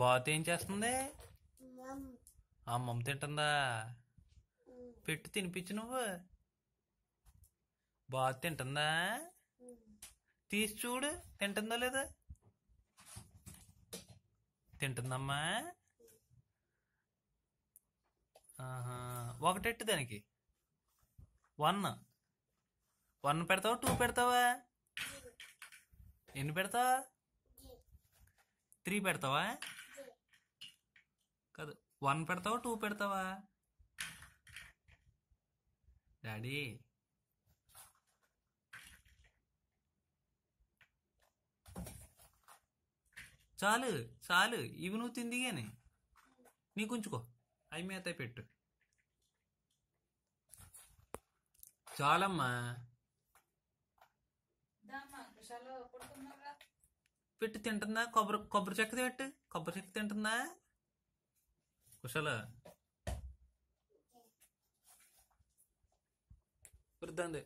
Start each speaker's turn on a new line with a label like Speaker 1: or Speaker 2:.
Speaker 1: bath ఏం చేస్తుంది అమ్మమ్మ తింటుందా పెట్టు తినిపించు నువ్వు బాత్ తింటుందా తీసి చూడు తింటుందా లేదా తింటుందమ్మా ఒకటెట్టు దానికి వన్ వన్ పెడతావా టూ పెడతావా ఎన్ని పెడతావా త్రీ పెడతావా కాదు వన్ పెడతావా టూ పెడతావా డాడీ చాలు చాలు ఇవి నువ్వు తిందిగానే నీకు ఉంచుకో అవి మేత పెట్టు చాలమ్మా పెట్టి తింటుందా కొబ్బరి కొబ్బరి చెక్క పెట్టి కొబ్బరి చెక్క తింటుందా కుశల వృద్దండి